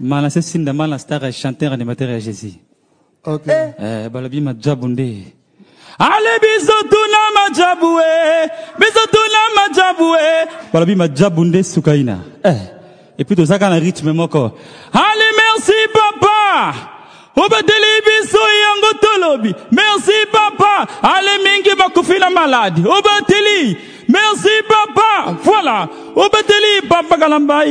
manase sindama la star chanteur animateur ya jésus okay. eh, balobi majabu nde ale biso tuna majabu e biso tuna majabu e balobi majabu nde sukaina eh. epui toza kaka na rythme moko ale merci papa obeteli biso yango tolobi merci papa ale mingi bakufi na maladi obeteli merci papa voilà obeteli papa kalamba